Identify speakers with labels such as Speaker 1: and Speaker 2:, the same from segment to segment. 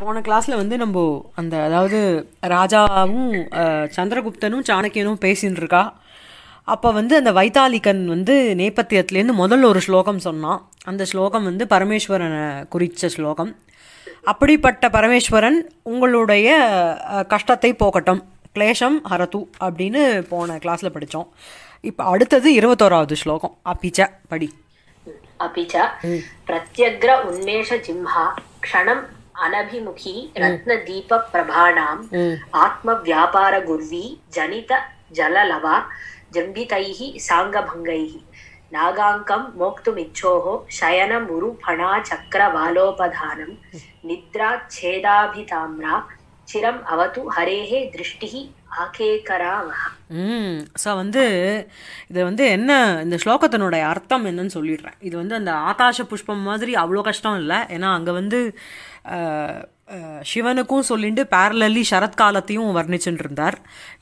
Speaker 1: போன கிளாஸில் வந்து நம்ம அந்த அதாவது ராஜாவும் சந்திரகுப்தனும் சாணக்கியனும் பேசின்னு இருக்கா அப்போ வந்து அந்த வைத்தாலிகன் வந்து நேபத்தியத்துலேருந்து முதல்ல ஒரு ஸ்லோகம் சொன்னான் அந்த ஸ்லோகம் வந்து பரமேஸ்வரனை குறித்த ஸ்லோகம் அப்படிப்பட்ட பரமேஸ்வரன் உங்களுடைய கஷ்டத்தை போகட்டும் கிளேஷம் ஹரது அப்படின்னு போன கிளாஸில் படித்தோம் இப்போ அடுத்தது இருபத்தோராவது ஸ்லோகம் அப்பிச்ச படி
Speaker 2: அப்பிச்ச பிரத்யக்ர உன்மேஷ ஜிம்ஹா க்ஷணம் அனபிமுகி ரத்ன தீப பிரபாணாம் ஆத்ம வியாபார குர்வி ஜனித ஜலலவா ஜம்பிதைஹி சாங்கபங்கைஹி நாகாங்கம் மோக்தும் இச்சோகோ சயனம் உரு பணா சக்கர வாலோபதானம் நித்ரா சேதாபிதாம்ரா சிரம் அவது ஹரேஹே திருஷ்டிஹி
Speaker 1: ம் ஸோ வந்து இது வந்து என்ன இந்த ஸ்லோகத்தினுடைய அர்த்தம் என்னன்னு சொல்லிடுறேன் இது வந்து அந்த ஆகாஷ புஷ்பம் மாதிரி அவ்வளோ கஷ்டம் இல்லை ஏன்னா அங்கே வந்து சிவனுக்கும் சொல்லிட்டு பேரலி சரத்காலத்தையும் வர்ணிச்சுட்டு இருந்தார்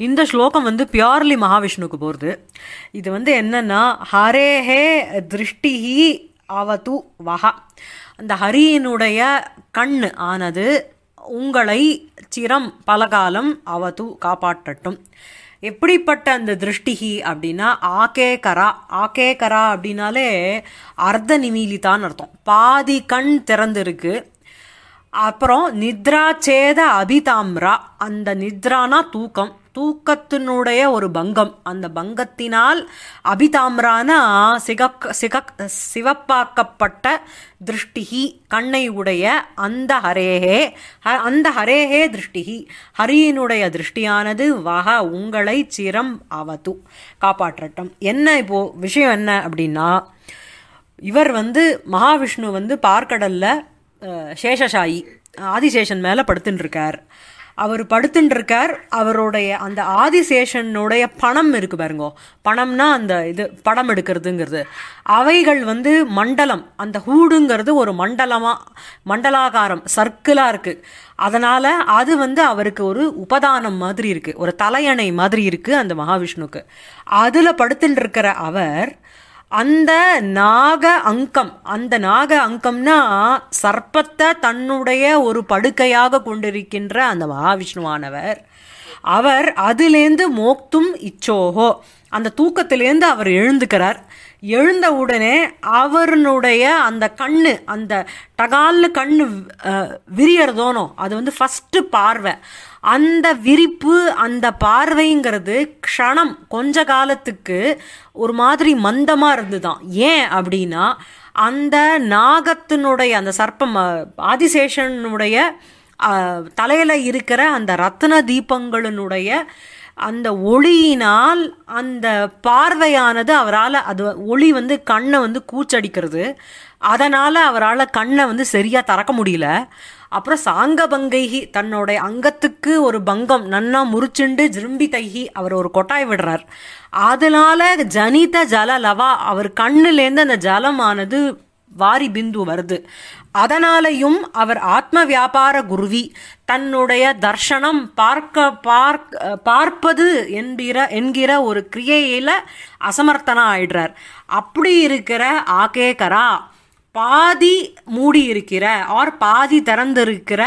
Speaker 1: இந்த ஸ்லோகம் வந்து பியோர்லி மகாவிஷ்ணுக்கு போகிறது இது வந்து என்னென்னா ஹரே ஹே திருஷ்டிஹி அவத்து வஹா அந்த ஹரியினுடைய கண் ஆனது உங்களை சிரம் பலகாலம் அவத்து காப்பாற்றட்டும் எப்படிப்பட்ட அந்த திருஷ்டிகி அப்படின்னா ஆகே கரா ஆகே கரா அப்படின்னாலே அர்த்த தான் அர்த்தம் பாதி கண் திறந்திருக்கு அப்புறம் நித்ரா சேத அபிதாம்ரா அந்த நித்ரானா தூக்கம் தூக்கத்தினுடைய ஒரு பங்கம் அந்த பங்கத்தினால் அபிதாம்ரான சிகக் சிகக் சிவப்பாக்கப்பட்ட திருஷ்டிகி கண்ணை உடைய அந்த ஹரேஹே அந்த ஹரேஹே திருஷ்டிகி ஹரியினுடைய திருஷ்டியானது வக உங்களை சிரம் அவது காப்பாற்றட்டும் என்ன இப்போது விஷயம் என்ன அப்படின்னா இவர் வந்து மகாவிஷ்ணு வந்து பார்க்கடலில் சேஷசாயி ஆதிசேஷன் மேலே படுத்துட்டுருக்கார் அவர் படுத்துட்டுருக்கார் அவருடைய அந்த ஆதிசேஷனுடைய பணம் இருக்குது பாருங்கோ பணம்னா அந்த இது படம் எடுக்கிறதுங்கிறது அவைகள் வந்து மண்டலம் அந்த ஹூடுங்கிறது ஒரு மண்டலமாக மண்டலாகாரம் சர்க்கிளாக இருக்குது அதனால் அது வந்து அவருக்கு ஒரு உபதானம் மாதிரி இருக்குது ஒரு தலையணை மாதிரி இருக்குது அந்த மகாவிஷ்ணுக்கு அதில் படுத்துட்டுருக்கிற அவர் அந்த நாக அங்கம் அந்த நாக அங்கம்னா சர்ப்பத்தை தன்னுடைய ஒரு படுக்கையாக கொண்டிருக்கின்ற அந்த மகாவிஷ்ணுவானவர் அவர் அதிலேந்து மோக்தும் இச்சோகோ அந்த தூக்கத்திலேருந்து அவர் எழுந்துக்கிறார் எழுந்த உடனே அவருடைய அந்த கண்ணு அந்த டகால் கண்ணு விரியறதோனோ அது வந்து ஃபஸ்ட்டு பார்வை அந்த விரிப்பு அந்த பார்வைங்கிறது க்ஷணம் கொஞ்ச காலத்துக்கு ஒரு மாதிரி மந்தமாக இருந்து தான் ஏன் அப்படின்னா அந்த நாகத்தினுடைய அந்த சர்ப்பம் ஆதிசேஷனுடைய தலையில் இருக்கிற அந்த ரத்ன தீபங்களினுடைய அந்த ஒளியினால் அந்த பார்வையானது அவரால் அது ஒளி வந்து கண்ணை வந்து கூச்சடிக்கிறது அதனால் அவரால் கண்ணை வந்து சரியாக திறக்க முடியல அப்புறம் சாங்க பங்கைகி தன்னுடைய அங்கத்துக்கு ஒரு பங்கம் நன்னா முறிச்சுண்டு ஜிரும்பி தைகி அவர் ஒரு கொட்டாய் விடுறார் அதனால ஜனித ஜல லவா அவர் கண்ணுலேருந்து அந்த ஜலமானது வாரி பிந்து வருது அதனாலையும் அவர் ஆத்ம வியாபார குருவி தன்னுடைய தர்ஷனம் பார்க்க பார்க்க பார்ப்பது என்கிற என்கிற ஒரு கிரியையில் அசமர்த்தனா ஆயிடுறார் அப்படி இருக்கிற ஆகேகரா பாதி மூடி இருக்கிற ஆர் பாதி திறந்திருக்கிற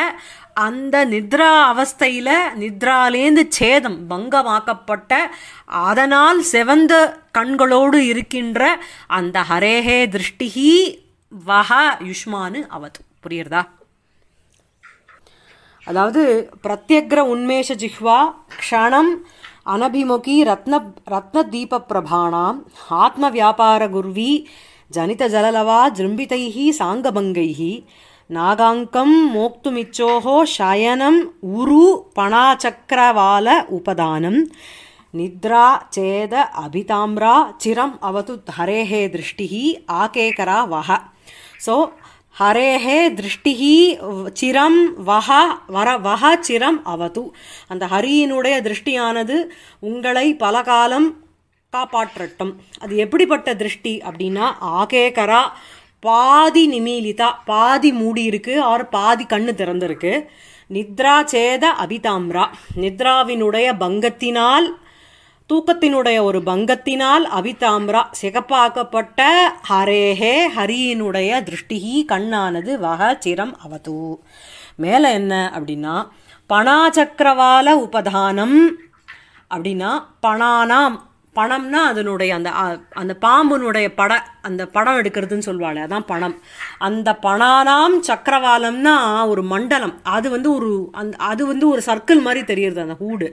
Speaker 1: அந்த நித்ரா அவஸ்தையில் நித்ராலேந்து சேதம் பங்கமாக்கப்பட்ட அதனால் செவந்த கண்களோடு இருக்கின்ற அந்த ஹரேஹே திருஷ்டிஹி வஹா யுஷ்மானு அவது புரியுறதா அதாவது பிரத்யக்ர உண்மேஷ ஜிஹ்வா க்ஷணம் அனபிமுகி ரத்ன ரத்ன தீப பிரபானாம் ஆத்ம வியாபார குர்வி ஜனித ஜலலவா ஜிரும்பிதைஹி சாங்கபங்கைஹி நாகாங்கம் மோக்துமிச்சோகோ சயனம் உரு பணாச்சக்கரவால உபதானம் நித்ரா சேத அபிதாம்ரா சிரம் அவது ஹரேஹே திருஷ்டி ஆகேகரா வஹ ஸோ ஹரேஹே திருஷ்டிஹி சிரம் வஹா வர வஹ சிரம் அவது அந்த ஹரியினுடைய திருஷ்டியானது உங்களை பல காலம் காப்பாற்றட்டும் அது எப்படிப்பட்ட திருஷ்டி அப்படின்னா ஆகேகரா பாதி நிமீலிதா பாதி மூடி இருக்கு ஆர் பாதி கண்ணு திறந்திருக்கு நித்ரா சேத அபிதாம்ரா நித்ராவினுடைய பங்கத்தினால் தூக்கத்தினுடைய ஒரு பங்கத்தினால் அபிதாம்ரா சிகப்பாக்கப்பட்ட ஹரேஹே ஹரியினுடைய திருஷ்டிகி கண்ணானது வகச்சிரம் அவது மேலே என்ன அப்படின்னா பணாச்சக்கரவால உபதானம் அப்படின்னா பணானாம் பணம்னா அதனுடைய அந்த அந்த பாம்புனுடைய பட அந்த படம் எடுக்கிறதுன்னு சொல்லுவாள் அதான் பணம் அந்த பணானாம் சக்கரவாலம்னா ஒரு மண்டலம் அது வந்து ஒரு அந் அது வந்து ஒரு சர்க்கிள் மாதிரி தெரியுது அந்த ஹூடு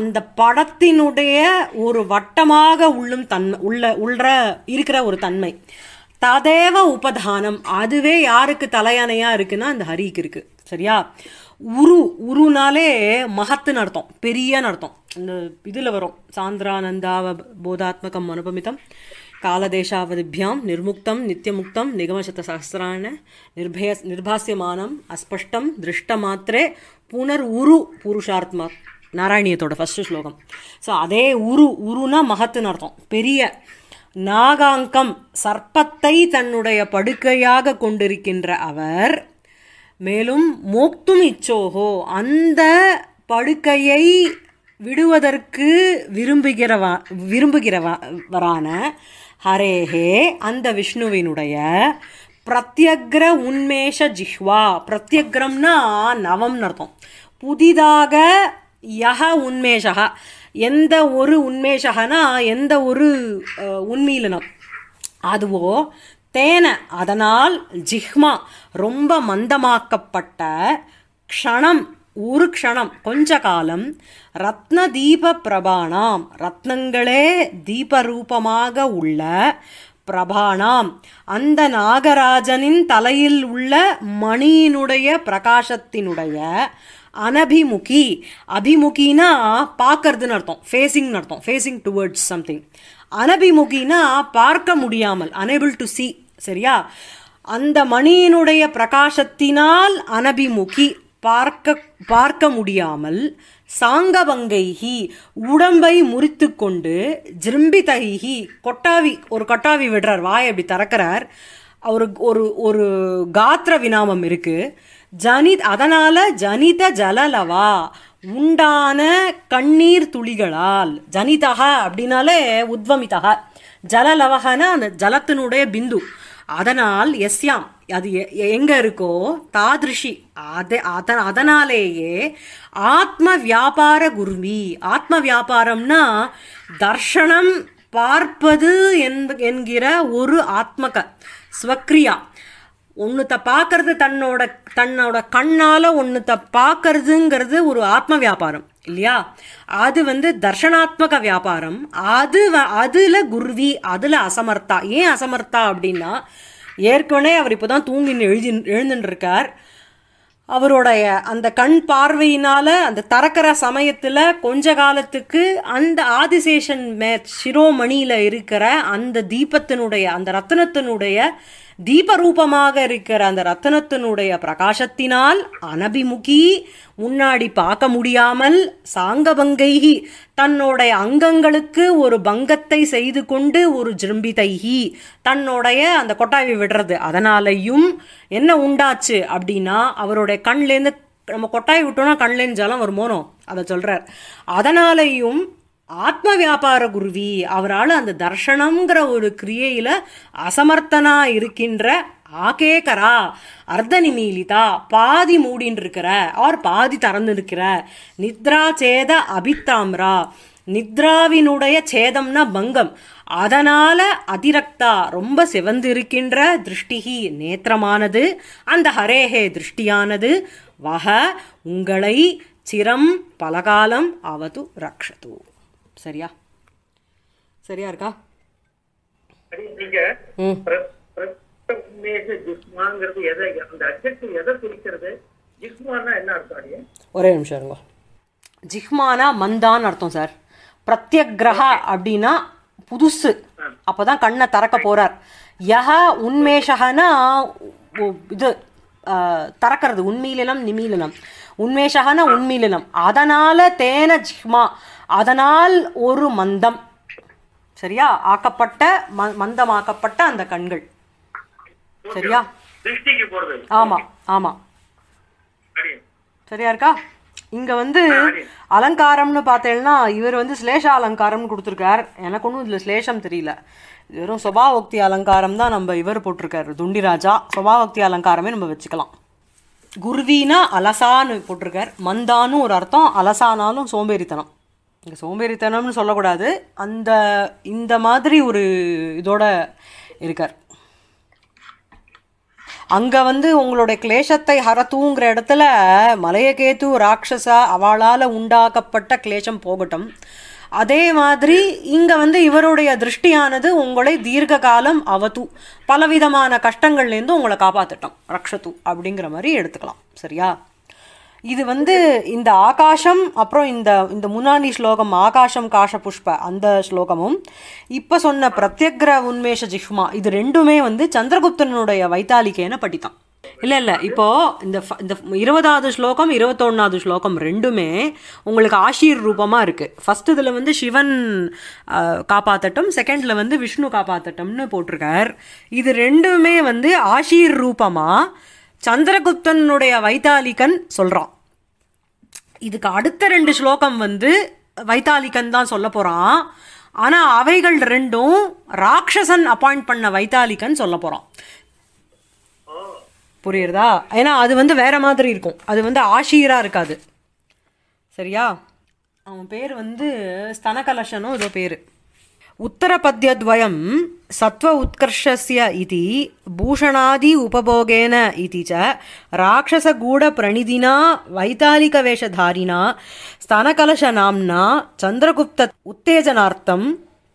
Speaker 1: அந்த படத்தினுடைய ஒரு வட்டமாக உள்ளும் தன்மை உள்ள உள்ள இருக்கிற ஒரு தன்மை ததேவ உபதானம் அதுவே யாருக்கு தலையானையாக இருக்குன்னா அந்த ஹரிக்கு இருக்குது சரியா உரு உருனாலே மகத்துன்னு அர்த்தம் பெரிய அர்த்தம் இந்த இதில் வரும் சாந்திரானந்தாவ போதாத்மகம் அனுபமிதம் காலதேசாவதிபியாம் நிர்முக்தம் நித்தியமுக்தம் நிகமசத்த சஹசிரான நிர்பய நிர்பாசியமானம் அஸ்பஷ்டம் திருஷ்டமாத்திரே புனர் உரு புருஷார்த்மா நாராயணியத்தோட ஃபஸ்ட்டு ஸ்லோகம் ஸோ அதே உரு உருனா மகத்துன்னு அர்த்தம் பெரிய நாகாங்கம் சர்ப்பத்தை தன்னுடைய படுக்கையாக கொண்டிருக்கின்ற அவர் மேலும் மோக்தும் இச்சோகோ அந்த படுக்கையை விடுவதற்கு விரும்புகிறவா விரும்புகிறவரான ஹரேஹே அந்த விஷ்ணுவினுடைய பிரத்யக்ர உன்மேஷ ஜிஹ்வா பிரத்யக்ரம்னா நவம்னு அர்த்தம் புதிதாக யஹ உன்மேஷகா எந்த ஒரு உன்மேஷகனா எந்த ஒரு உண்மையிலனம் அதுவோ தேன அதனால் ஜிஹ்மா ரொம்ப மந்தமாக்கப்பட்ட க்ஷணம் ஒரு க்ஷணம் கொஞ்ச காலம் ரத்ன தீப பிரபாணாம் ரத்னங்களே தீபரூபமாக உள்ள பிரபாணாம் அந்த நாகராஜனின் தலையில் உள்ள மணியினுடைய பிரகாசத்தினுடைய அனபிமுகி அபிமுகினா பார்க்கறதுன்னு அர்த்தம் ஃபேஸிங் அர்த்தம் ஃபேஸிங் டுவர்ட்ஸ் சம்திங் அனபிமுகினா பார்க்க முடியாமல் அனேபிள் டு சி சரியா அந்த மணியினுடைய பிரகாசத்தினால் அனபிமுகி பார்க்க பார்க்க முடியாமல் சாங்கபங்கைகி உடம்பை முறித்து கொண்டு ஜிரும்பிதகி கொட்டாவி ஒரு கொட்டாவி விடுறார் வாயை அப்படி திறக்கிறார் அவருக்கு ஒரு ஒரு காத்திர வினாமம் இருக்குது ஜனித் அதனால் ஜனித ஜலலவா உண்டான கண்ணீர் துளிகளால் ஜனிதகா அப்படின்னாலே உத்வமிதகா ஜலலவகனா அந்த ஜலத்தினுடைய பிந்து அதனால் எஸ்யாம் அது எங்க இருக்கோ தாதிருஷி அதே அதன் அதனாலேயே ஆத்ம வியாபார குருவி ஆத்ம வியாபாரம்னா தர்ஷனம் பார்ப்பது என்கிற ஒரு ஆத்மக ஸ்வக்ரியா ஒன்றுத்த பார்க்கறது தன்னோட தன்னோட கண்ணால் ஒன்றுத்த பார்க்கறதுங்கிறது ஒரு ஆத்ம வியாபாரம் இல்லையா அது வந்து தர்ஷனாத்மக வியாபாரம் அது அதில் குருவி அதில் அசமர்த்தா ஏன் அசமர்த்தா அப்படின்னா ஏற்கனவே அவர் இப்போ தான் தூங்கின்னு எழுதி எழுந்துட்டுருக்கார் அவருடைய அந்த கண் பார்வையினால் அந்த தறக்கிற சமயத்தில் கொஞ்ச காலத்துக்கு அந்த ஆதிசேஷன் மே சிரோமணியில் இருக்கிற அந்த தீபத்தினுடைய அந்த ரத்னத்தினுடைய தீபரூபமாக இருக்கிற அந்த ரத்தனத்தினுடைய பிரகாசத்தினால் அனபிமுகி முன்னாடி பார்க்க முடியாமல் சாங்கபங்கைகி தன்னுடைய அங்கங்களுக்கு ஒரு பங்கத்தை செய்து கொண்டு ஒரு ஜிரும்பிதைகி தன்னுடைய அந்த கொட்டாவி விடுறது அதனாலையும் என்ன உண்டாச்சு அப்படின்னா அவருடைய கண்லேருந்து நம்ம கொட்டாய் விட்டோம்னா கண்லேருந்து ஜலம் வருமோனோ அதை சொல்கிறார் அதனாலையும் ஆத்ம வியாபார குருவி அவரால் அந்த தர்ஷனங்கிற ஒரு கிரியையில் அசமர்த்தனா இருக்கின்ற ஆகேகரா அர்த்த பாதி மூடின்னு இருக்கிற ஆர் பாதி திறந்து இருக்கிற நித்ரா சேத அபித்தாம்ரா நித்ராவினுடைய சேதம்னா பங்கம் அதனால அதிரக்தா ரொம்ப சிவந்திருக்கின்ற திருஷ்டிகி நேத்திரமானது அந்த ஹரேஹே திருஷ்டியானது வக உங்களை சிரம் பலகாலம் அவது ரக்ஷது சரியா சரியா இருக்கா ஒரே நிமிஷம் இருங்க ஜிஹ்மானா மந்தான்னு அர்த்தம் சார் பிரத்யக்ரஹா அப்படின்னா புதுசு அப்போதான் கண்ணை திறக்க போறார் யஹ உண்மேஷகனா இது திறக்கிறது உண்மையிலனம் நிமியிலனம் உண்மேஷகன உண்மையிலம் அதனால தேன ஜிஹ்மா அதனால் ஒரு மந்தம் சரியா ஆக்கப்பட்ட மந்தம் ஆக்கப்பட்ட அந்த கண்கள் சரியா ஆமா ஆமா சரியா இருக்கா இங்க வந்து அலங்காரம்னு பார்த்தேன்னா இவர் வந்து சிலேஷ அலங்காரம்னு கொடுத்துருக்கார் எனக்கு ஒன்றும் இதில் சிலேஷம் தெரியல வெறும் சுபாவக்தி அலங்காரம் தான் நம்ம இவர் போட்டிருக்காரு துண்டிராஜா சுபாவக்தி அலங்காரமே நம்ம வச்சுக்கலாம் குருவினா அலசான்னு போட்டிருக்கார் மந்தானும் ஒரு அர்த்தம் அலசானாலும் சோம்பேறித்தனம் இங்கே சோம்பேறித்தனம்னு சொல்லக்கூடாது அந்த இந்த மாதிரி ஒரு இதோட இருக்கார் அங்கே வந்து உங்களுடைய கிளேஷத்தை ஹரத்துங்கிற இடத்துல மலையகேத்து ராட்சசா அவளால் உண்டாக்கப்பட்ட கிளேஷம் போகட்டும் அதே மாதிரி இங்கே வந்து இவருடைய திருஷ்டியானது உங்களை தீர்க்க காலம் அவத்து பலவிதமான கஷ்டங்கள்லேருந்து உங்களை காப்பாற்றட்டும் ரக்ஷத்து அப்படிங்கிற மாதிரி எடுத்துக்கலாம் சரியா இது வந்து இந்த ஆகாஷம் அப்புறம் இந்த இந்த முன்னாடி ஸ்லோகம் ஆகாஷம் காஷ புஷ்ப அந்த ஸ்லோகமும் இப்போ சொன்ன பிரத்யக்ர உன்மேஷ ஜிஹ்மா இது ரெண்டுமே வந்து சந்திரகுப்தனுடைய வைத்தாலிக்கேன படித்தான் இல்லை இல்லை இப்போது இந்த இந்த இருபதாவது ஸ்லோகம் இருபத்தொன்னாவது ஸ்லோகம் ரெண்டுமே உங்களுக்கு ஆஷீர் ரூபமாக இருக்குது ஃபஸ்ட் இதில் வந்து சிவன் காப்பாற்றட்டும் செகண்டில் வந்து விஷ்ணு காப்பாற்றட்டும்னு போட்டிருக்கார் இது ரெண்டுமே வந்து ஆஷீர் ரூபமாக சந்திரகுப்தனுடைய வைத்தாலிகன் சொல்கிறான் இதுக்கு அடுத்த ரெண்டு ஸ்லோகம் வந்து வைத்தாலிகன் தான் சொல்ல போகிறான் ஆனால் அவைகள் ரெண்டும் ராட்சசன் அப்பாயிண்ட் பண்ண வைத்தாலிகன் சொல்ல போகிறான் புரியுறதா ஏன்னா அது வந்து வேறு மாதிரி இருக்கும் அது வந்து ஆஷீராக இருக்காது சரியா அவன் பேர் வந்து ஸ்தனகலசனும் ஏதோ பேர் உத்தரபத்யத்வயம் சத்வ உத்கர்ஷஸ்ய இதி பூஷணாதி உபபோகேன இது ச ஸ்தன வைத்தாலிகவேஷதாரிணா நாம்னா சந்திரகுப்த உத்தேஜனார்த்தம்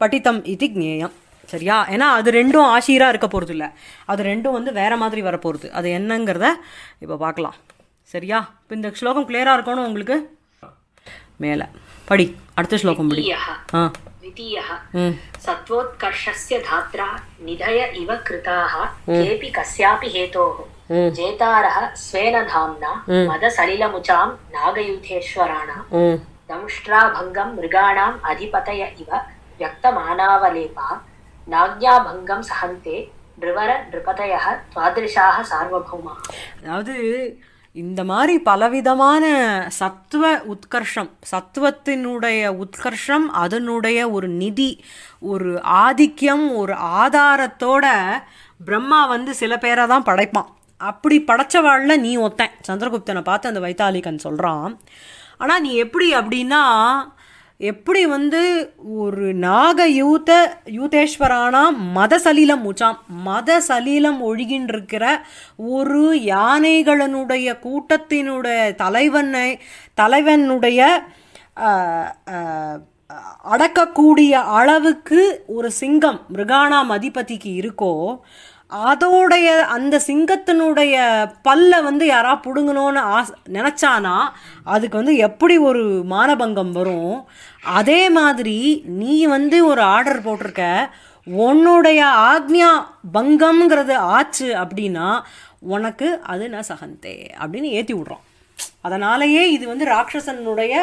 Speaker 1: படித்தம் இது ஜேயம் சரியா ஏன்னா அது ரெண்டும் ஆசீராக இருக்க போகிறது இல்லை அது ரெண்டும் வந்து வேறு மாதிரி வரப்போகிறது அது என்னங்கிறத இப்போ பார்க்கலாம் சரியா இப்போ இந்த ஸ்லோகம் கிளியராக இருக்கணும் உங்களுக்கு மேலே படி அடுத்த ஸ்லோகம் படி ஆ
Speaker 2: நிதய இவ निधय इव कृताः ஹேதோ कस्यापि हेतोः जेतारः स्वेन धाम्ना मदसलिलमुचां नागयुधेश्वराणां दंष्ट्राभङ्गं मृगाणाम् अधिपतय பங்கம் சஹந்தே நிருவர நிருபதய துவாதிருஷாக சார்வபௌமா
Speaker 1: அதாவது இந்த மாதிரி பலவிதமான சத்துவ உத்கர்ஷம் சத்துவத்தினுடைய உத்கர்ஷம் அதனுடைய ஒரு நிதி ஒரு ஆதிக்கியம் ஒரு ஆதாரத்தோட பிரம்மா வந்து சில பேரை தான் படைப்பான் அப்படி படைச்சவாழில் நீ ஒத்தன் சந்திரகுப்தனை பார்த்து அந்த வைத்தாலிகன் சொல்கிறான் ஆனால் நீ எப்படி அப்படின்னா எப்படி வந்து ஒரு நாக யூத யூதேஸ்வரானா மத சலீலம் உச்சாம் மத சலீலம் ஒழுகின்றிருக்கிற ஒரு யானைகளனுடைய கூட்டத்தினுடைய தலைவனை தலைவனுடைய அடக்கக்கூடிய அளவுக்கு ஒரு சிங்கம் மிருகானாம் அதிபதிக்கு இருக்கோ அதோடைய அந்த சிங்கத்தினுடைய பல்லை வந்து யாரா பிடுங்கணும்னு ஆஸ் நினச்சானா அதுக்கு வந்து எப்படி ஒரு மானபங்கம் வரும் அதே மாதிரி நீ வந்து ஒரு ஆர்டர் போட்டிருக்க உன்னுடைய ஆக்ஞா பங்கம்ங்கிறது ஆச்சு அப்படின்னா உனக்கு அது ந சகந்தே அப்படின்னு ஏற்றி விட்றோம் அதனாலேயே இது வந்து ராட்சசனுடைய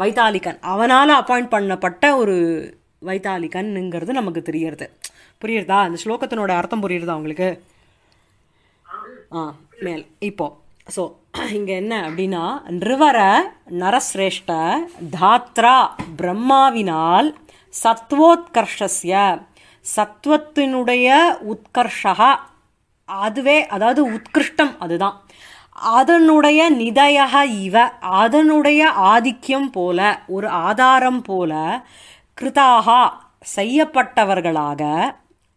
Speaker 1: வைத்தாலிக்கன் அவனால் அப்பாயிண்ட் பண்ணப்பட்ட ஒரு வைத்தாலிக்கன்னுங்கிறது நமக்கு தெரியறது புரியுறதா அந்த ஸ்லோகத்தினோட அர்த்தம் புரியுறதா உங்களுக்கு ஆ மேல் இப்போ ஸோ இங்கே என்ன அப்படின்னா நிறுவர நரசிரேஷ்ட தாத்ரா பிரம்மாவினால் சத்வோத்கர்ஷஸ்ய சத்வத்தினுடைய உத்கர்ஷா அதுவே அதாவது உத்கிருஷ்டம் அதுதான் அதனுடைய நிதய இவ அதனுடைய ஆதிக்கியம் போல ஒரு ஆதாரம் போல கிருதாகா செய்யப்பட்டவர்களாக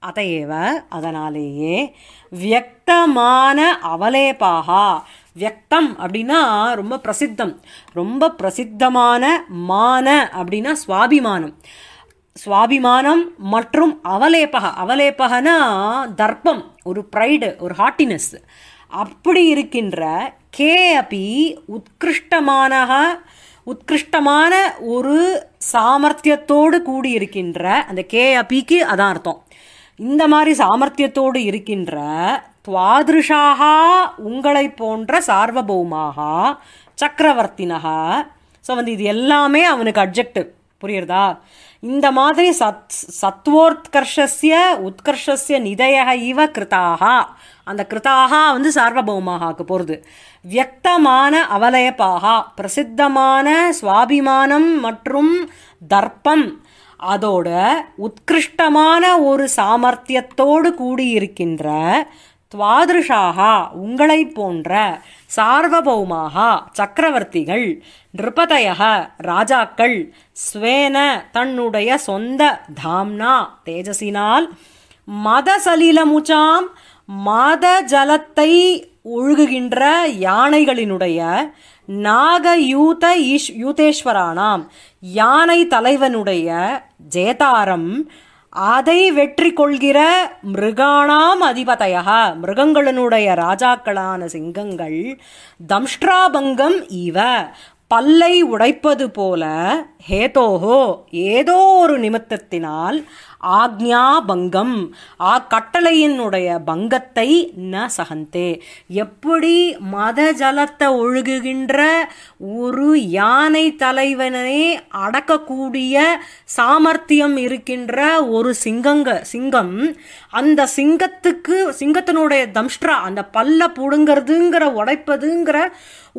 Speaker 1: அதையேவ அதனாலேயே வியக்தமான அவலேபாக வியக்தம் அப்படின்னா ரொம்ப பிரசித்தம் ரொம்ப பிரசித்தமான மான அப்படின்னா சுவாபிமானம் சுவாபிமானம் மற்றும் அவலேப்பக அவலேப்பகனா தர்ப்பம் ஒரு ப்ரைடு ஒரு ஹாட்டினஸ் அப்படி இருக்கின்ற கே அப்பி உத்கிருஷ்டமான உத்கிருஷ்டமான ஒரு சாமர்த்தியத்தோடு கூடியிருக்கின்ற அந்த கே அப்பிக்கு அதான் அர்த்தம் இந்த மாதிரி சாமர்த்தியத்தோடு இருக்கின்ற துவாதிருஷாக உங்களை போன்ற சார்வபௌமாக சக்கரவர்த்தினகா ஸோ வந்து இது எல்லாமே அவனுக்கு அப்ஜெக்டிவ் புரியுறதா இந்த மாதிரி சத் சத்வோத்கர்ஷஸ்ய உத்கர்ஷஸ்ய நிதய இவ கிருதாகா அந்த கிருதாகா வந்து சார்வபௌமாகாக்கு போகிறது வியக்தமான அவலயப்பாகா பிரசித்தமான சுவாபிமானம் மற்றும் தர்ப்பம் அதோட உத்கிருஷ்டமான ஒரு சாமர்த்தியத்தோடு கூடியிருக்கின்ற துவாதிருஷாகா உங்களை போன்ற சார்வபௌமாக சக்கரவர்த்திகள் நிருபதயக ராஜாக்கள் ஸ்வேன தன்னுடைய சொந்த தாம்னா தேஜசினால் மதசலீலமுச்சாம் மத ஜலத்தை ஒழுகுகின்ற யானைகளினுடைய நாகயூத ஈஷ் யூதேஸ்வரானாம் யானை தலைவனுடைய ஜேதாரம் அதை வெற்றி கொள்கிற மிருகானாம் அதிபதையா மிருகங்களினுடைய ராஜாக்களான சிங்கங்கள் தம்ஷ்டிராபங்கம் இவ பல்லை உடைப்பது போல ஹேதோஹோ ஏதோ ஒரு நிமித்தத்தினால் ஆக்ஞா பங்கம் ஆ கட்டளையினுடைய பங்கத்தை ந சகந்தே எப்படி மத ஜலத்தை ஒழுகுகின்ற ஒரு யானை தலைவனே அடக்கக்கூடிய சாமர்த்தியம் இருக்கின்ற ஒரு சிங்கங்க சிங்கம் அந்த சிங்கத்துக்கு சிங்கத்தினுடைய தம்ஷ்ட்ரா அந்த பல்ல புடுங்கிறதுங்கிற உடைப்பதுங்கிற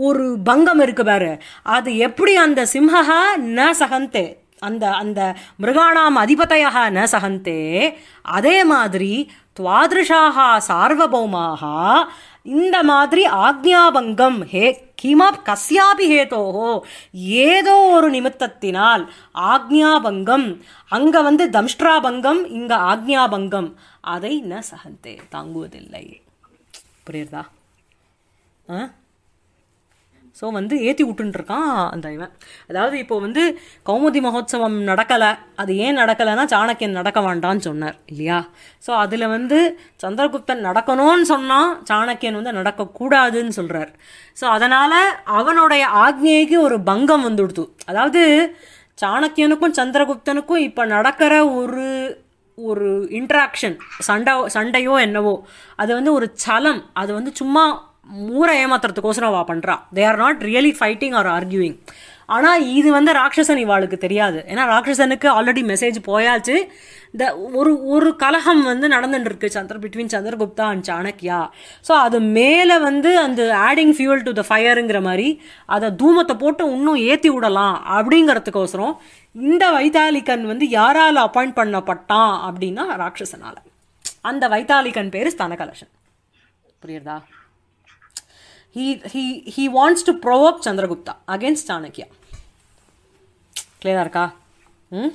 Speaker 1: ஒரு பங்கம் இருக்கு பாரு அது எப்படி அந்த சிம்ஹா ந சகந்தே அந்த அந்த மிருகாணாம் அதிபதையாக ந சகந்தே அதே மாதிரி துவாதிருஷாக சார்வபௌமாக இந்த மாதிரி ஆக்ஞாபங்கம் ஹே கிமா கஸ்யாபி ஹேதோஹோ ஏதோ ஒரு நிமித்தத்தினால் ஆக்ஞாபங்கம் அங்கே வந்து தம்ஷ்ட்ராபங்கம் இங்கே ஆக்ஞாபங்கம் அதை ந சகந்தே தாங்குவதில்லை புரியுறதா ஆ ஸோ வந்து ஏற்றி விட்டுருக்கான் அந்த இவன் அதாவது இப்போ வந்து கௌமுதி மகோத்சவம் நடக்கலை அது ஏன் நடக்கலைன்னா சாணக்கியன் நடக்க வேண்டான்னு சொன்னார் இல்லையா ஸோ அதில் வந்து சந்திரகுப்தன் நடக்கணும்னு சொன்னால் சாணக்கியன் வந்து நடக்கக்கூடாதுன்னு சொல்கிறார் ஸோ அதனால் அவனுடைய ஆக்ஞைக்கு ஒரு பங்கம் வந்துடுத்து அதாவது சாணக்கியனுக்கும் சந்திரகுப்தனுக்கும் இப்போ நடக்கிற ஒரு ஒரு இன்ட்ராக்ஷன் சண்டை சண்டையோ என்னவோ அது வந்து ஒரு சலம் அது வந்து சும்மா ஊரை ஏமாத்துறதுக்கோசரம் அவள் பண்ணுறா they are not really fighting or arguing ஆனால் இது வந்து ராட்சசன் இவாளுக்கு தெரியாது ஏன்னா ராட்சசனுக்கு ஆல்ரெடி மெசேஜ் போயாச்சு த ஒரு ஒரு கலகம் வந்து நடந்துட்டுருக்கு Chandra between Chandragupta and Chanakya so அது மேலே வந்து அந்த ஆடிங் ஃபியூல் டு த ஃபயருங்கிற மாதிரி அதை தூமத்தை போட்டு இன்னும் ஏற்றி விடலாம் அப்படிங்கிறதுக்கோசரம் இந்த வைத்தாலிகன் வந்து யாரால் அப்பாயிண்ட் பண்ணப்பட்டான் அப்படின்னா ராட்சசனால் அந்த வைத்தாலிகன் பேர் ஸ்தனகலசன் புரியுறதா he he, he wants to provoke Chandragupta against Chanakya. Clear ம்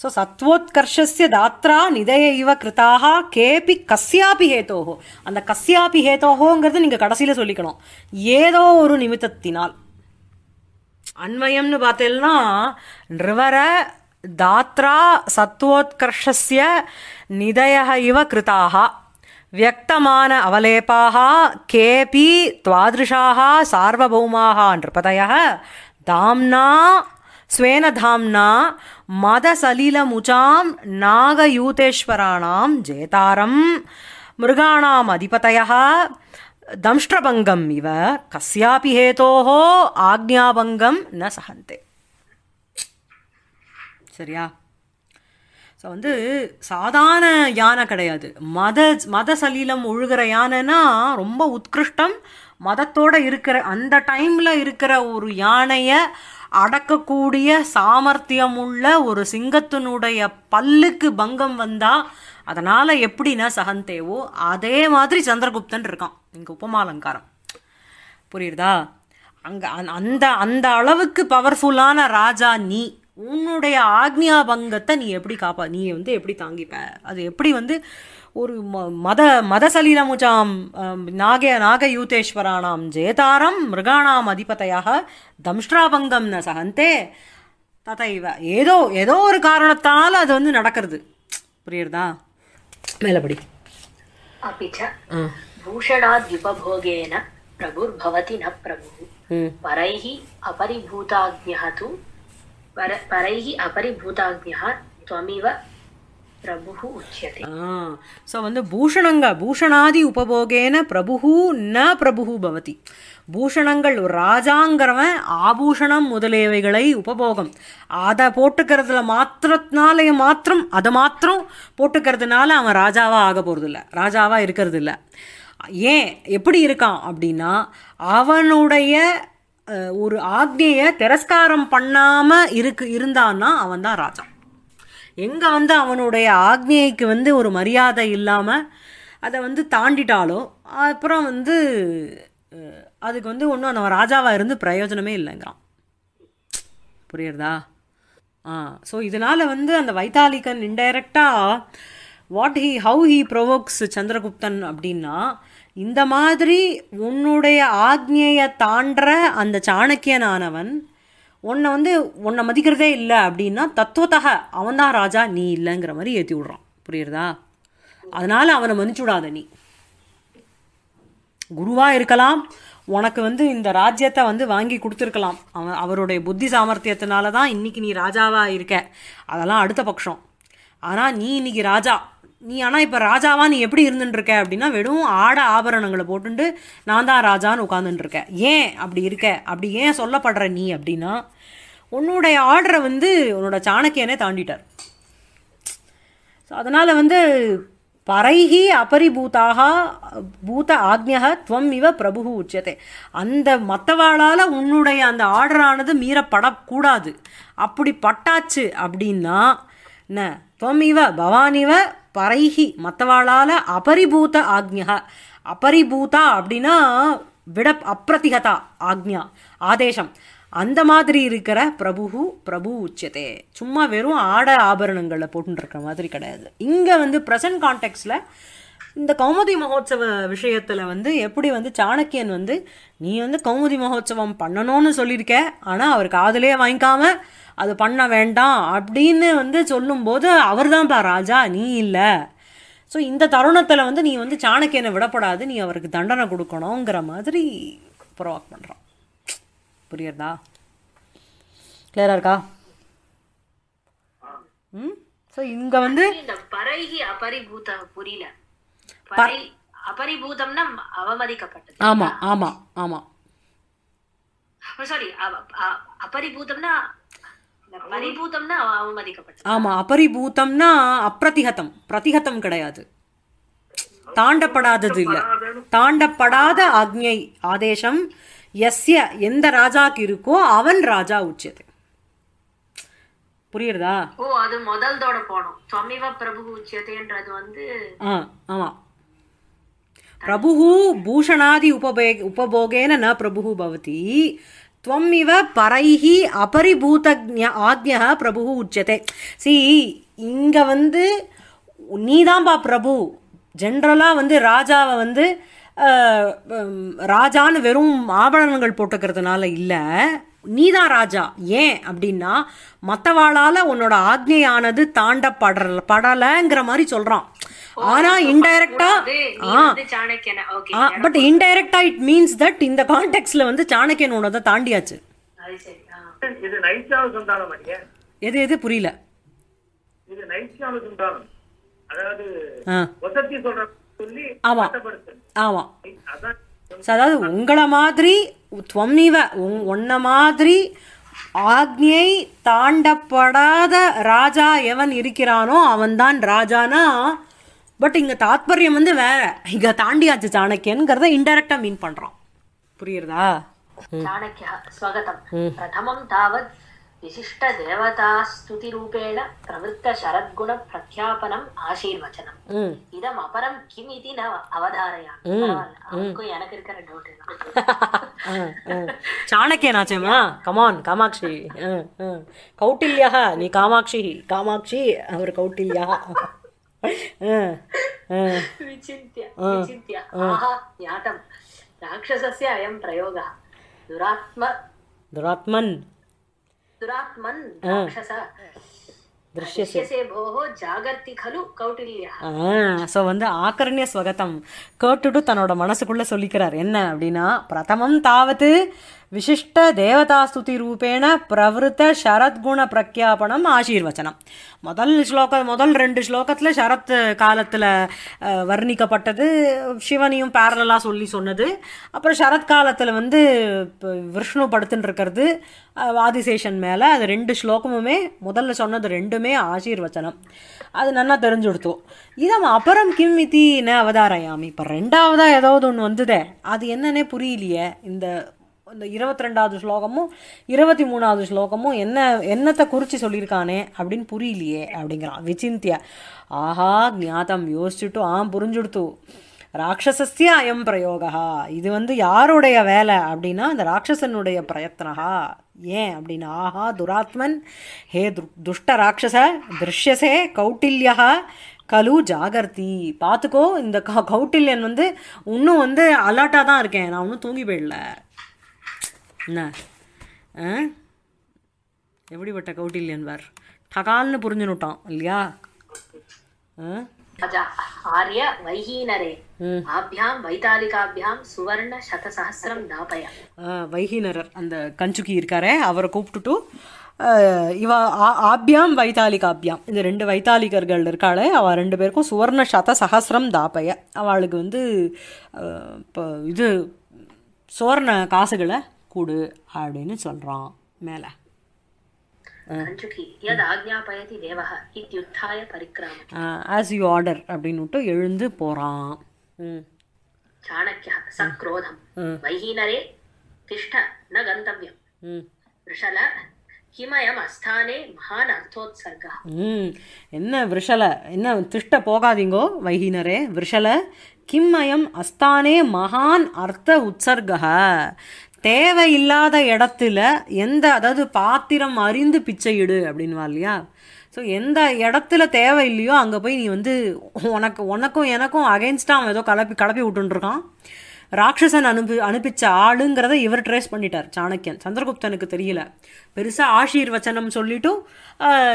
Speaker 1: ஸோ சத்வோத்கர்ஷஸ்ய தாத்ரா நிதய இவ கிருதாக கேபி கஸ்யாபி ஹேத்தோஹோ அந்த கஸ்யாபி ஹேத்தோஹோங்கிறது நீங்கள் கடைசியில் சொல்லிக்கணும் ஏதோ ஒரு நிமித்தத்தினால் அன்வயம்னு பார்த்தீங்கன்னா நிறுவர தாத்ரா சத்வோத்கர்ஷஸ்ய நிதய இவ கிருதாக வியமான அவலேபாக கேபி துவாதிருஷா சார்வபௌமாக நிருபதய தாம்னா ஸ்வேனதாம்னா மதசலிலமுச்சாம் நாகயூதேஸ்வராணாம் ஜேதாரம் மிருகாணாம் அதிபதய தம்ஷ்டபங்கம் இவ கசியாபி ஹேதோஹோ ஆக்ஞாபங்கம் ந சகந்தே சரியா ஸோ வந்து சாதாரண யானை கிடையாது மத மத சலீலம் ஒழுகிற யானைனா ரொம்ப உத்கிருஷ்டம் மதத்தோடு இருக்கிற அந்த டைமில் இருக்கிற ஒரு யானையை அடக்கக்கூடிய சாமர்த்தியம் உள்ள ஒரு சிங்கத்தினுடைய பல்லுக்கு பங்கம் வந்தால் அதனால் எப்படின்னா சகந்தேவோ அதே மாதிரி சந்திரகுப்தன் இருக்கான் இங்கே உபமாலங்காரம் புரியுறதா அங்கே அந்த அந்த அளவுக்கு பவர்ஃபுல்லான ராஜா நீ உன்னுடைய ஆக்னியா பங்கத்தை நீ எப்படி காப்பா நீ வந்து எப்படி தாங்கிப்ப அது எப்படி வந்து ஒரு மத மத சலீலமுச்சாம் நாக நாக யூதேஸ்வரானாம் ஜேதாரம் மிருகாணாம் அதிபதையாக தம்ஷ்டாபங்கம் ந சகந்தே ததைவ ஏதோ ஏதோ ஒரு காரணத்தால் அது வந்து நடக்கிறது புரியுறதா மேலபடி
Speaker 2: பூஷணாத்யுபோகேன பிரபுர்பவதி ந பிரபு பரைஹி அபரிபூதாக்ஞா தூ पर परैः अपरिभूताग्न्यः त्वमिव
Speaker 1: ஸோ வந்து பூஷணங்க பூஷணாதி உபபோகேன பிரபு ந பிரபு பவதி பூஷணங்கள் ராஜாங்கிறவன் ஆபூஷணம் முதலியவைகளை உபபோகம் அதை போட்டுக்கிறதுல மாத்திரத்தினாலே மாத்திரம் அதை மாத்திரம் போட்டுக்கிறதுனால அவன் ராஜாவாக ஆக போகிறதில்ல ராஜாவாக இருக்கிறது இல்லை ஏன் எப்படி இருக்கான் அப்படின்னா அவனுடைய ஒரு ஆக்னியை திரஸ்காரம் பண்ணாமல் இருக்கு இருந்தான்னா அவன் தான் ராஜா எங்கே வந்து அவனுடைய ஆக்னேய்க்கு வந்து ஒரு மரியாதை இல்லாமல் அதை வந்து தாண்டிட்டாலோ அப்புறம் வந்து அதுக்கு வந்து ஒன்றும் நம்ம ராஜாவாக இருந்து பிரயோஜனமே இல்லைங்கிறான் புரியுறதா ஆ ஸோ இதனால் வந்து அந்த வைத்தாலிகன் இன்டைரக்டாக what he how he provokes சந்திரகுப்தன் அப்படின்னா இந்த மாதிரி உன்னுடைய ஆக்ஞையை தாண்டுற அந்த சாணக்கியனானவன் உன்னை வந்து உன்னை மதிக்கிறதே இல்லை அப்படின்னா தத்துவத்தக அவன்தான் ராஜா நீ இல்லைங்கிற மாதிரி ஏற்றி விடுறான் புரியுறதா அதனால் அவனை மன்னிச்சு விடாத நீ குருவாக இருக்கலாம் உனக்கு வந்து இந்த ராஜ்யத்தை வந்து வாங்கி கொடுத்துருக்கலாம் அவன் அவருடைய புத்தி சாமர்த்தியத்தினால தான் இன்றைக்கி நீ ராஜாவாக இருக்க அதெல்லாம் அடுத்த பட்சம் ஆனால் நீ இன்றைக்கி ராஜா நீ ஆனால் இப்போ ராஜாவா நீ எப்படி இருந்துட்டுருக்க அப்படின்னா வெறும் ஆட ஆபரணங்களை போட்டுண்டு நான் தான் ராஜான்னு உட்காந்துட்டுருக்க ஏன் அப்படி இருக்க அப்படி ஏன் சொல்லப்படுற நீ அப்படின்னா உன்னுடைய ஆர்டரை வந்து உன்னோட சாணக்கியனே தாண்டிட்டார் ஸோ அதனால் வந்து பறைகி அபரிபூத்தாக பூத்த ஆக்ஞக துவம் இவ பிரபு உச்சத்தை அந்த மற்றவாளால் உன்னுடைய அந்த ஆர்டரானது மீறப்படக்கூடாது அப்படி பட்டாச்சு அப்படின்னா என்ன துவம் இவ பவானிவ பரைகி மற்றவாளால் அபரிபூத ஆக்ஞா அபரிபூதா அப்படின்னா விட அப்ரதிகதா ஆக்ஞா ஆதேசம் அந்த மாதிரி இருக்கிற பிரபு பிரபு உச்சதே சும்மா வெறும் ஆடை ஆபரணங்களில் போட்டுருக்கிற மாதிரி கிடையாது இங்கே வந்து ப்ரெசன்ட் கான்டெக்ட்ஸில் இந்த கௌமுதி மகோத்சவ விஷயத்தில் வந்து எப்படி வந்து சாணக்கியன் வந்து நீ வந்து கௌமுதி மகோத்சவம் பண்ணணும்னு சொல்லியிருக்க ஆனால் அவர் காதலே வாங்கிக்காம அது பண்ண வேண்டாம் அப்படின்னு வந்து சொல்லும்போது அவர் தான்ப்பா ராஜா நீ இல்லை ஸோ இந்த தருணத்தில் வந்து நீ வந்து சாணக்கியனை விடப்படாது நீ அவருக்கு தண்டனை கொடுக்கணுங்கிற மாதிரி புறவாக் பண்ணுறான் புரியுறதா கிளியராக இருக்கா ம் ஸோ இங்கே வந்து
Speaker 2: பரைகி அபரிபூத்த புரியல அபரிபூதம்னா அவமதிக்கப்பட்டது
Speaker 1: ஆமா ஆமா ஆமா
Speaker 2: சாரி oh, அபரிபூதம்னா பரிபூதம்னா
Speaker 1: அவமதிக்கப்பட்டது ஆமா அபரிபூதம்னா அப்பிரதிகதம் பிரதிகதம் கிடையாது தாண்டப்படாதது இல்ல தாண்டப்படாத ஆக்ஞை ஆதேசம் எஸ்ய எந்த ராஜாக்கு இருக்கோ அவன் ராஜா உச்சியது புரியுறதா
Speaker 2: ஓ அது முதல்தோட போனோம் பிரபு உச்சியதுன்றது வந்து
Speaker 1: ஆ ஆமாம் பிரபு பூஷணாதி உபபே உபபோகேன ந பிரபு பவதி भवति இவ பறை அபரிபூத ஆக்ஞா பிரபு உச்சத்தை சி இங்கே வந்து நீதான்பா பிரபு ஜென்ரலாக வந்து ராஜாவை வந்து ராஜான்னு வெறும் ஆபரணங்கள் போட்டுக்கிறதுனால இல்லை தான் ராஜா ஏன் அப்படின்னா மற்றவாளால் உன்னோட ஆக்ஞையானது தாண்டப்படல படலைங்கிற மாதிரி சொல்கிறான் ஆனா இன்டைரக்டா
Speaker 2: பட் இன்டைரக்டா
Speaker 1: இட் மீன்ஸ் தட் இந்த கான்டெக்ட்ல வந்து சாணக்கியன் தான் தாண்டியாச்சு எது எது புரியல ஆமா ஆமா அதாவது உங்களை மாதிரி துவம்னிவ உன்ன மாதிரி ஆக்ஞை தாண்டப்படாத ராஜா எவன் இருக்கிறானோ அவன்தான் ராஜானா பட் இங்கே தாத்பரியம் வந்து வேற இங்கே தாண்டியாச்சு சாணக்கியன்கிறத இன்டெரக்டா மீன் பண்றோம் புரியுறதா
Speaker 2: சாணக்கியா பிரதமம் தாவத் விசிஷ்ட தேவதா ஸ்துதி ரூபேண இதம் அபரம் ந எனக்கு இருக்கிற டவுட்
Speaker 1: கமான் கௌட்டில்யா நீ காமாட்சி காமாட்சி அவர் கௌட்டில்யா विचिन्त्य
Speaker 2: विचिन्त्य आह ज्ञातं राक्षसस्य अयं प्रयोगः दुरात्म दुरात्मन् दुरात्मन्
Speaker 1: ஸோ வந்து ஆக்கரண்ய ஸ்வகதம் கேட்டுட்டு தன்னோட மனசுக்குள்ளே சொல்லிக்கிறார் என்ன அப்படின்னா பிரதமம் தாவது தேவதாஸ்துதி ரூபேண பிரவிருத்த சரத்குண பிரக்யாபனம் ஆசீர்வச்சனம் முதல் ஸ்லோக முதல் ரெண்டு ஸ்லோகத்தில் சரத் காலத்தில் வர்ணிக்கப்பட்டது சிவனையும் பேரலாக சொல்லி சொன்னது அப்புறம் சரத்காலத்தில் காலத்தில் வந்து விஷ்ணு படுத்துன்னு இருக்கிறது ஆதிசேஷன் மேலே அது ரெண்டு ஸ்லோகமுமே முதல்ல சொன்னது ரெண்டுமே ஆசீர்வச்சனம் அது நல்லா தெரிஞ்சு கொடுத்தோம் இதம் அப்புறம் கிம் இத்தி என்ன அவதாரயாமி இப்போ ரெண்டாவதாக ஏதாவது ஒன்று வந்ததே அது என்னன்னே புரியலையே இந்த இந்த இருபத்தி ரெண்டாவது ஸ்லோகமும் இருபத்தி மூணாவது ஸ்லோகமும் என்ன என்னத்தை குறித்து சொல்லியிருக்கானே அப்படின்னு புரியலையே அப்படிங்கிறான் விசிந்தியா ஆஹா ஞாதம் யோசிச்சுட்டு ஆம் புரிஞ்சுடுத்து ராட்சசஸ்திய அயம் பிரயோகா இது வந்து யாருடைய வேலை அப்படின்னா இந்த ராட்சசனுடைய பிரயத்னஹா ஏன் அப்படின்னா ஆஹா துராத்மன் ஹே துஷ்ட ராட்சச திருஷ்யசே கௌட்டில்யா கலு ஜாகர்த்தி பார்த்துக்கோ இந்த கௌட்டில்யன் வந்து இன்னும் வந்து அலர்ட்டாக தான் இருக்கேன் நான் இன்னும் தூங்கி போயிடல என்ன எப்படிப்பட்ட கௌட்டில்யன் பார் டகால்னு புரிஞ்சுனுட்டான் இல்லையா
Speaker 2: ஆரிய வைகீனரே ஆபியாம் வைதாலிகாபியாம் சுவர்ண சதசஹசிரம் தாபய
Speaker 1: வைகீனரர் அந்த கஞ்சுக்கி இருக்காரே அவரை கூப்பிட்டுட்டு இவ ஆபியாம் வைத்தாலிகாபியாம் இந்த ரெண்டு வைத்தாலிகர்கள் இருக்காளே அவள் ரெண்டு பேருக்கும் சுவர்ண சத சகசிரம் தாப்பைய அவளுக்கு வந்து இப்போ இது சுவர்ண காசுகளை கொடு அப்படின்னு சொல்கிறான் மேலே ஆஸ் யூ ஆர்டர் அப்படின்னு விட்டு எழுந்து போகிறான்
Speaker 2: சாணக்கியா சக்ரோதம் வைஹீனரே திஷ்ட ந கந்தவியம் ரிஷல ஹிமயம் அஸ்தானே மகான் அர்த்தோத்சர்கா
Speaker 1: என்ன விஷல என்ன திஷ்ட போகாதீங்கோ வைஹீனரே விஷல கிம்மயம் அஸ்தானே மகான் அர்த்த உற்சர்கா தேவையில்லாத இடத்துல எந்த அதாவது பாத்திரம் அறிந்து பிச்சையிடு அப்படின்வா இல்லையா ஸோ எந்த இடத்துல தேவை இல்லையோ அங்கே போய் நீ வந்து உனக்கு உனக்கும் எனக்கும் அகேன்ஸ்டாக அவன் ஏதோ கலப்பி கலப்பி விட்டுருக்கான் ராட்சசன் அனுப்பி அனுப்பிச்ச ஆளுங்கிறத இவர் ட்ரேஸ் பண்ணிட்டார் சாணக்கியன் சந்திரகுப்தனுக்கு தெரியல பெருசாக ஆசீர்வச்சனம் சொல்லிட்டும்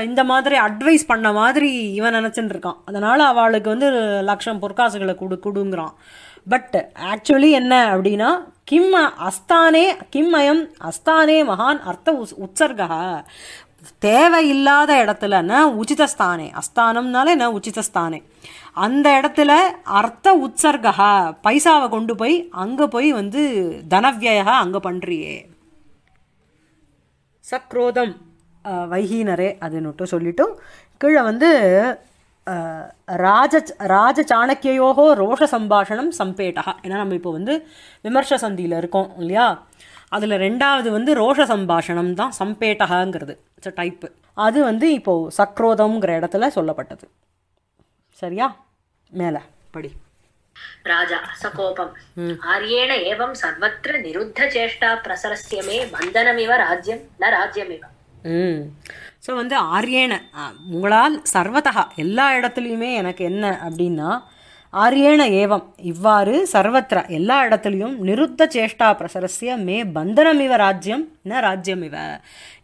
Speaker 1: இந்த மாதிரி அட்வைஸ் பண்ண மாதிரி இவன் நினச்சின்னு இருக்கான் அதனால் அவளுக்கு வந்து லட்சம் பொற்காசுகளை கொடு கொடுங்கிறான் பட் ஆக்சுவலி என்ன அப்படின்னா கிம் அஸ்தானே கிம் அயம் அஸ்தானே மகான் அர்த்த உற்சர்கா தேவையில்லாத இடத்துல ந உச்சிதஸ்தானே அஸ்தானம்னாலே ந உச்சிதஸ்தானே அந்த இடத்துல அர்த்த உற்சர்கா பைசாவை கொண்டு போய் அங்கே போய் வந்து தனவியா அங்கே பண்ணுறியே சக்ரோதம் வைகினரே அதுன்னுட்டு சொல்லிவிட்டு கீழே வந்து ராஜ ராஜ சாணக்கியோகோ ரோஷ சம்பாஷணம் சம்பேட்டகா ஏன்னா நம்ம இப்போ வந்து விமர்ச சந்தியில் இருக்கோம் இல்லையா அதில் ரெண்டாவது வந்து ரோஷ சம்பாஷணம் தான் சம்பேட்டகாங்கிறது இட்ஸ் டைப்பு அது வந்து இப்போது சக்ரோதம்ங்கிற இடத்துல சொல்லப்பட்டது சரியா மேலே படி
Speaker 2: ராஜா சகோபம் ஆரியேண ஏவம் சர்வத்திர நிருத்த சேஷ்டா பிரசரஸ்யமே மந்தனமிவ ராஜ்யம் ந ராஜ்யமிவ
Speaker 1: ஸோ வந்து ஆரியேன உங்களால் சர்வதா எல்லா இடத்துலையுமே எனக்கு என்ன அப்படின்னா ஆரியேன ஏவம் இவ்வாறு சர்வத்திர எல்லா இடத்துலையும் நிருத்த சேஷ்டா பிரசரஸ்ய மே பந்தனம் இவ ராஜ்யம் என்ன ராஜ்யம் இவ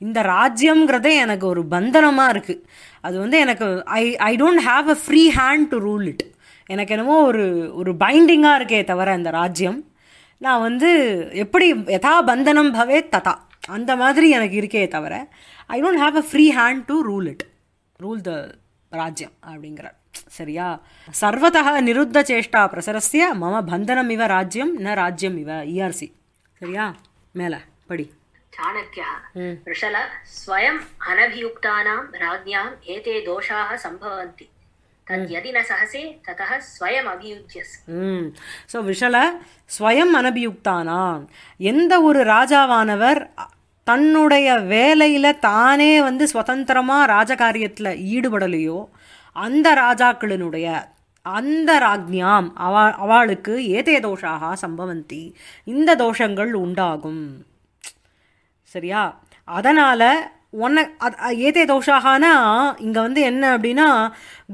Speaker 1: இந்த ராஜ்யம்ங்கிறதே எனக்கு ஒரு பந்தனமாக இருக்குது அது வந்து எனக்கு I I don't have a free hand to rule it எனக்கு என்னமோ ஒரு ஒரு பைண்டிங்காக இருக்கே தவிர அந்த ராஜ்யம் நான் வந்து எப்படி யதா பந்தனம் பவே ததா அந்த மாதிரி எனக்கு இருக்கே தவிர I don't have a free hand to rule it rule the ராஜ்யம் அப்படிங்கிறார் சரியா சர்வதா நிருத்த சேஷ்டா பிரசரஸ்ய மம பந்தனம் இவ ராஜ்யம் ந ராஜ்யம் இவ இஆர்சி e சரியா மேல படி
Speaker 2: சாணக்கியா ரிஷல ஸ்வயம் அனபியுக்தானாம் ராஜ்யாம் ஏதே தோஷாக சம்பவந்தி
Speaker 1: ஸோ விஷல ஸ்வயம் அனபியுக்தானாம் எந்த ஒரு ராஜாவானவர் தன்னுடைய வேலையில் தானே வந்து சுதந்திரமாக ராஜகாரியத்தில் ஈடுபடலையோ அந்த ராஜாக்களினுடைய அந்த ராஜ்ஞாம் அவா அவளுக்கு ஏதே தோஷாக சம்பவந்தி இந்த தோஷங்கள் உண்டாகும் சரியா அதனால் ஒன்ன ஏதே தோஷாகனா இங்கே வந்து என்ன அப்படின்னா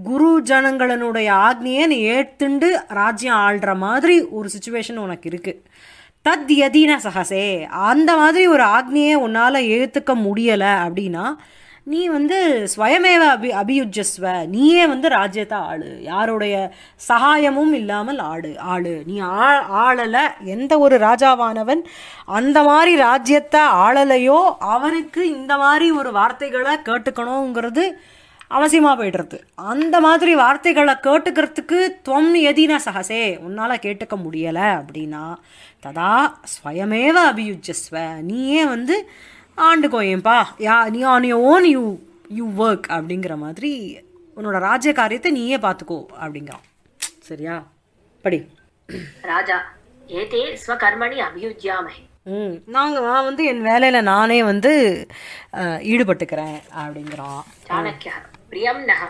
Speaker 1: குரு ஜனங்களனுடைய ஆக்னியை நீ ஏத்துண்டு ராஜ்யம் ஆள்ற மாதிரி ஒரு சுச்சுவேஷன் உனக்கு இருக்குது தத் யதீன சகசே அந்த மாதிரி ஒரு ஆக்னியை உன்னால் ஏற்றுக்க முடியலை அப்படின்னா நீ வந்து ஸ்வயமேவ அபி அபியுஜஸ்வ நீயே வந்து ராஜ்யத்தை ஆளு யாருடைய சகாயமும் இல்லாமல் ஆடு ஆளு நீ ஆ ஆளலை எந்த ஒரு ராஜாவானவன் அந்த மாதிரி ராஜ்யத்தை ஆளலையோ அவனுக்கு இந்த மாதிரி ஒரு வார்த்தைகளை கேட்டுக்கணுங்கிறது அவசியமாக போயிடுறது அந்த மாதிரி வார்த்தைகளை கேட்டுக்கிறதுக்கு துவம் எதினா சகசே உன்னால் கேட்டுக்க முடியலை அப்படின்னா ததா ஸ்வயமேவ அபியுஜஸ்வ நீயே வந்து ஆண்டுக்கோயேப்பா யா நீ on you own you you work அப்படிங்கிற மாதிரி உன்னோட ராஜ்ய காரியத்தை நீயே பார்த்துக்கோ அப்படிங்கிறான் சரியா படி
Speaker 2: ராஜா ஏதே ஸ்வகர்மணி
Speaker 1: ம் நாங்கள் நான் வந்து என் வேலையில் நானே வந்து ஈடுபட்டுக்கிறேன் அப்படிங்கிறோம் சாணக்கியார்
Speaker 2: பிரியம் நக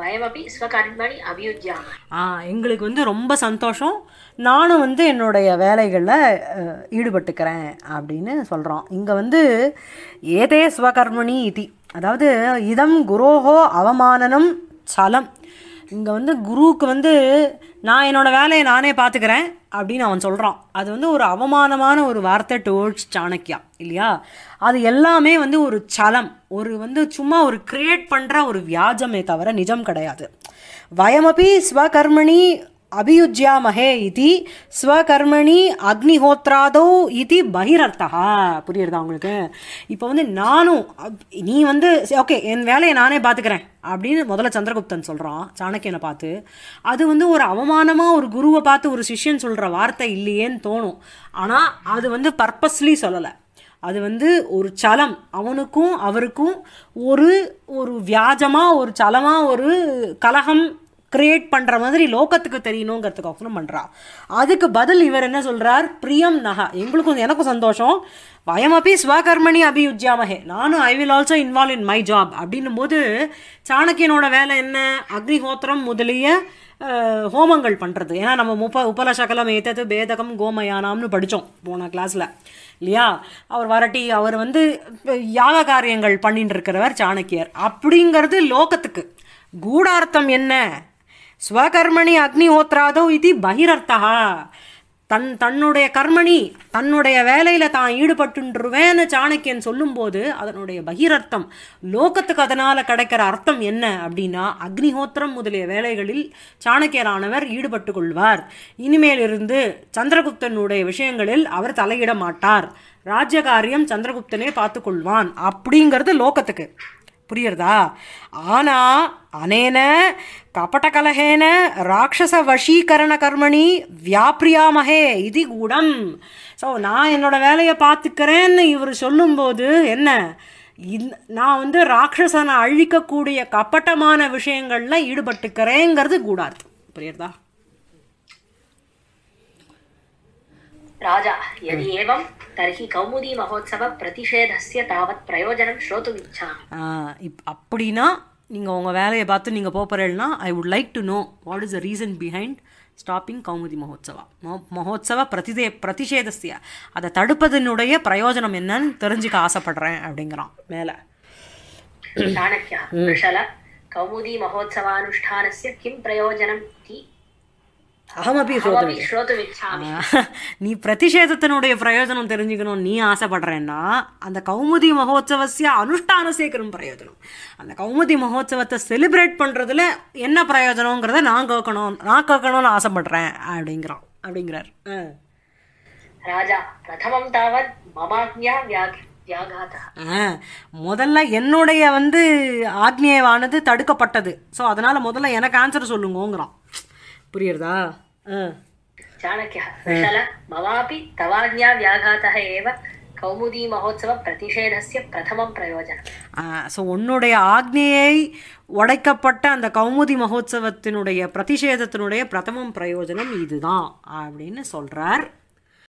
Speaker 2: வயமபி ஸ்வகர்மணி
Speaker 1: ஆ எங்களுக்கு வந்து ரொம்ப சந்தோஷம் நானும் வந்து என்னுடைய வேலைகளில் ஈடுபட்டுக்கிறேன் அப்படின்னு சொல்கிறோம் இங்கே வந்து ஏதே ஸ்வகர்மணி இதி அதாவது இதம் குரோஹோ அவமானனம் சலம் இங்கே வந்து குருவுக்கு வந்து நான் என்னோடய வேலையை நானே பார்த்துக்கிறேன் அப்படின்னு அவன் சொல்கிறான் அது வந்து ஒரு அவமானமான ஒரு வார்த்தை டுவோர்ட்ஸ் சாணக்கியா இல்லையா அது எல்லாமே வந்து ஒரு சலம் ஒரு வந்து சும்மா ஒரு கிரியேட் பண்ணுற ஒரு வியாஜமே தவிர நிஜம் கிடையாது வயமபி ஸ்வகர்மணி அபியுஜ்யாமஹே இது ஸ்வகர்மணி அக்னிஹோத்ராதோ இது பகிரர்த்தா புரியுறதா உங்களுக்கு இப்போ வந்து நானும் நீ வந்து ஓகே என் வேலையை நானே பார்த்துக்கிறேன் அப்படின்னு முதல்ல சந்திரகுப்தன் சொல்கிறான் சாணக்கியனை பார்த்து அது வந்து ஒரு அவமானமாக ஒரு குருவை பார்த்து ஒரு சிஷ்யன் சொல்கிற வார்த்தை இல்லையேன்னு தோணும் ஆனால் அது வந்து பர்பஸ்லி சொல்லலை அது வந்து ஒரு சலம் அவனுக்கும் அவருக்கும் ஒரு ஒரு வியாஜமாக ஒரு சலமாக ஒரு கலகம் கிரியேட் பண்ணுற மாதிரி லோக்கத்துக்கு தெரியணுங்கிறதுக்கோசரம் பண்ணுறா அதுக்கு பதில் இவர் என்ன சொல்கிறார் பிரியம் நகா எங்களுக்கும் எனக்கும் சந்தோஷம் வயமபி ஸ்வகர்மணி அபியுஜ்யாமகே நானும் I will also involve in my job அப்படின்னும் போது சாணக்கியனோட வேலை என்ன அக்னிஹோத்திரம் முதலிய ஹோமங்கள் பண்ணுறது ஏன்னா நம்ம முப்ப உபலசகலம் ஏத்தது பேதகம் கோமயானாம்னு படித்தோம் போன கிளாஸில் இல்லையா அவர் வரட்டி அவர் வந்து யாக காரியங்கள் பண்ணிட்டு இருக்கிறவர் சாணக்கியர் அப்படிங்கிறது லோகத்துக்கு கூடார்த்தம் என்ன ஸ்வகர்மணி அக்னிஹோத்ராதோ இது பகிரர்த்தா தன் தன்னுடைய கர்மணி தன்னுடைய வேலையில் தான் ஈடுபட்டுருவேன்னு சாணக்கியன் சொல்லும்போது அதனுடைய பகிரர்த்தம் லோகத்துக்கு அதனால் கிடைக்கிற அர்த்தம் என்ன அப்படின்னா அக்னிஹோத்திரம் முதலிய வேலைகளில் சாணக்கியரானவர் ஈடுபட்டு கொள்வார் இனிமேல் இருந்து சந்திரகுப்தனுடைய விஷயங்களில் அவர் தலையிட மாட்டார் ராஜகாரியம் சந்திரகுப்தனே பார்த்துக்கொள்வான் அப்படிங்கிறது லோகத்துக்கு புரியுறதா ஆனால் அனேன கபடகலகேன ராட்சச வஷீகரண கர்மணி வியாப்ரியாமகே இது கூடம் ஸோ நான் என்னோடய வேலையை பார்த்துக்கிறேன்னு இவர் சொல்லும்போது என்ன நான் வந்து ராட்சசனை அழிக்கக்கூடிய கப்பட்டமான விஷயங்களில் ஈடுபட்டுக்கிறேங்கிறது கூடாது புரியுறதா
Speaker 2: ராஜா यदि एवं தர்ஹி கௌமுதி மகோத்சவ பிரதிஷேதஸ்ய தாவத் பிரயோஜனம் ஸ்ரோத்தும் இச்சா
Speaker 1: அப்படின்னா நீங்கள் உங்கள் வேலையை பார்த்து நீங்கள் போகிறேன்னா I would like to know what is the reason behind stopping Kaumudi Mahotsava மோ மகோத்சவ பிரதிதே பிரதிஷேதஸ்ய அதை தடுப்பதனுடைய பிரயோஜனம் என்னன்னு தெரிஞ்சுக்க ஆசைப்படுறேன் அப்படிங்கிறான் மேலே
Speaker 2: சாணக்கியா கௌமுதி மகோத்சவானுஷ்டானஸ்ய கிம் பிரயோஜனம்
Speaker 1: அகமபி சோதவி நீ பிரதிஷேதத்தினுடைய பிரயோஜனம் தெரிஞ்சுக்கணும் நீ ஆசைப்படுறேன்னா அந்த கௌமுதி மகோத்சவசிய சேர்க்கணும் பிரயோஜனம் அந்த கௌமுதி மகோத்சவத்தை செலிப்ரேட் பண்ணுறதுல என்ன பிரயோஜனங்கிறத நான் கேட்கணும் நான் கேட்கணும்னு ஆசைப்படுறேன் அப்படிங்கிறான் அப்படிங்கிறார்
Speaker 2: ராஜா பிரதமம் தாவத் வியாகி
Speaker 1: முதல்ல என்னுடைய வந்து ஆக்னேயவானது தடுக்கப்பட்டது ஸோ அதனால் முதல்ல எனக்கு ஆன்சர் சொல்லுங்கோங்கிறான் புரியுறதா
Speaker 2: கௌமுதி பிரதமம்
Speaker 1: பிரயோஜனம் உன்னுடைய ஆக்னேயை உடைக்கப்பட்ட அந்த கௌமுதி மகோத்சவத்தினுடைய பிரதிஷேதத்தினுடைய பிரதமம் பிரயோஜனம் இதுதான் அப்படின்னு சொல்றார்